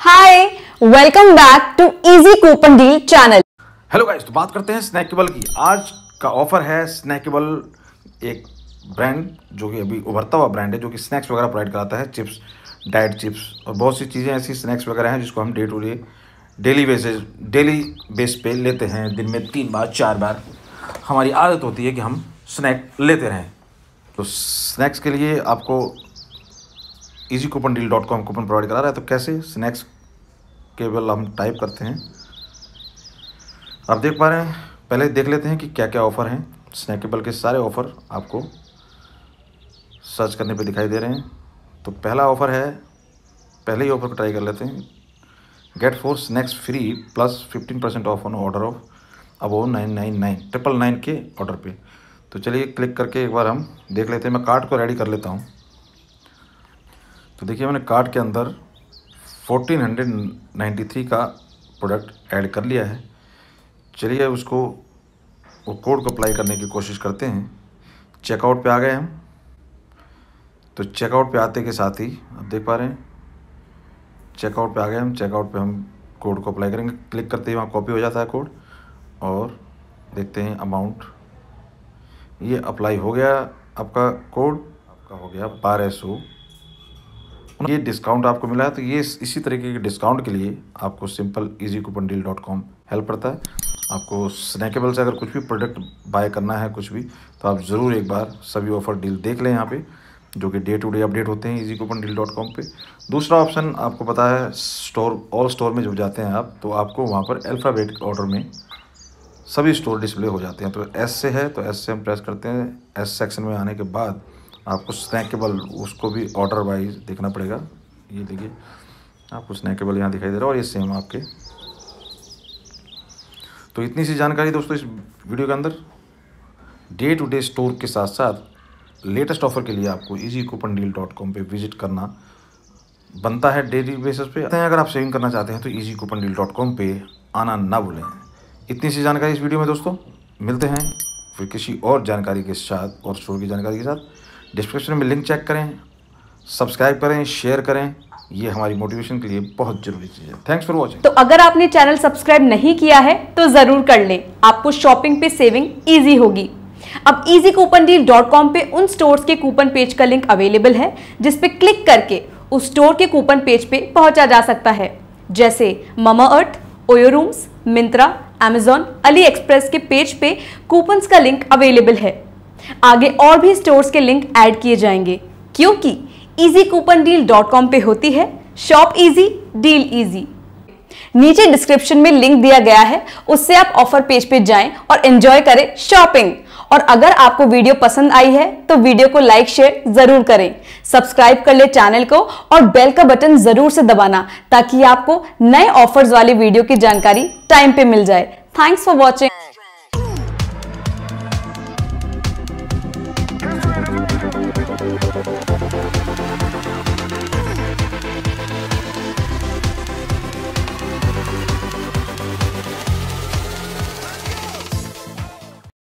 hi welcome back to easy coupon deal channel hello guys तो बात करते हैं स्नैकेबल की आज का ऑफर है स्नैकेबल एक ब्रांड जो कि अभी उभरता हुआ ब्रांड है जो कि स्नैक्स वगैरह प्रोवाइड कराता है चिप्स डाइट चिप्स और बहुत सी चीज़ें ऐसी स्नैक्स वगैरह हैं जिसको हम day to day daily basis daily base पे लेते हैं दिन में तीन बार चार बार हमारी आदत होती है कि हम स्नैक लेते रहें तो स्नैक्स के लिए आपको easy coupon deal dot com coupon provide करा रहा है तो कैसे स्नैक्स केबल हम टाइप करते हैं आप देख पा रहे हैं पहले देख लेते हैं कि क्या क्या ऑफ़र हैं स्नैक केबल के सारे ऑफ़र आपको सर्च करने पे दिखाई दे रहे हैं तो पहला ऑफ़र है पहले ही ऑफ़र को ट्राई कर लेते हैं get four snacks free plus fifteen percent off on order of above nine nine nine triple nine के ऑर्डर पे तो चलिए क्लिक करके एक बार हम देख लेते हैं मैं कार्ड को रेडी कर लेता हूँ तो देखिए मैंने कार्ड के अंदर 1493 का प्रोडक्ट ऐड कर लिया है चलिए उसको वो कोड को अप्लाई करने की कोशिश करते हैं चेकआउट पे आ गए हम तो चेकआउट पे आते के साथ ही आप देख पा रहे हैं चेकआउट पे आ गए हम चेकआउट पे हम कोड को अप्लाई करेंगे क्लिक करते ही वहाँ कॉपी हो जाता है कोड और देखते हैं अमाउंट ये अप्लाई हो गया आपका कोड आपका हो गया बारह सौ ये डिस्काउंट आपको मिला है तो ये इसी तरीके के डिस्काउंट के लिए आपको simple easy coupon deal dot com help करता है आपको स्नैकेबल से अगर कुछ भी प्रोडक्ट बाय करना है कुछ भी तो आप ज़रूर एक बार सभी ऑफर डील देख लें यहाँ पे जो कि डे टू डे अपडेट होते हैं easy coupon deal dot com पर दूसरा ऑप्शन आपको पता है स्टोर ऑल स्टोर में जब जाते हैं आप तो आपको वहाँ पर अल्फ़ाबेट ऑर्डर में सभी स्टोर डिस्प्ले हो जाते हैं तो एस से है तो एस से हम प्रेस करते हैं एस सेक्शन में आने के बाद आपको स्नैकेबल उसको भी ऑर्डर वाइज देखना पड़ेगा ये देखिए आपको स्नैकेबल यहाँ दिखाई दे रहा है और ये सेम आपके तो इतनी सी जानकारी दोस्तों इस वीडियो के अंदर डे टू डे स्टोर के साथ साथ लेटेस्ट ऑफर के लिए आपको easy coupon deal dot com पर विजिट करना बनता है डेली बेसिस पे अगर आप सेविंग करना चाहते हैं तो easy coupon deal dot com पर आना ना भूलें इतनी सी जानकारी इस वीडियो में दोस्तों मिलते हैं फिर किसी और जानकारी के साथ और स्टोर की जानकारी के साथ डिस्क्रिप्शन में लिंक चेक करें सब्सक्राइब करें शेयर करें ये हमारी मोटिवेशन के लिए बहुत जरूरी चीज है थैंक्स फॉर वॉचिंग तो अगर आपने चैनल सब्सक्राइब नहीं किया है तो जरूर कर लें आपको शॉपिंग पे सेविंग ईजी होगी अब easy coupon deal dot com पे उन स्टोर्स के कूपन पेज का लिंक अवेलेबल है जिसपे क्लिक करके उस स्टोर के कूपन पेज पे पहुंचा जा सकता है जैसे Mamaearth OYO rooms Myntra Amazon AliExpress के पेज पे कूपन्स का लिंक अवेलेबल है आगे और भी स्टोर्स के लिंक ऐड किए जाएंगे क्योंकि easy coupon deal dot com पे होती है शॉप इजी डील इजी नीचे डिस्क्रिप्शन में लिंक दिया गया है उससे आप ऑफर पेज पे जाएं और एंजॉय करें शॉपिंग और अगर आपको वीडियो पसंद आई है तो वीडियो को लाइक शेयर जरूर करें सब्सक्राइब कर ले चैनल को और बेल का बटन जरूर से दबाना ताकि आपको नए ऑफर्स वाली वीडियो की जानकारी टाइम पे मिल जाए थैंक्स फॉर वॉचिंग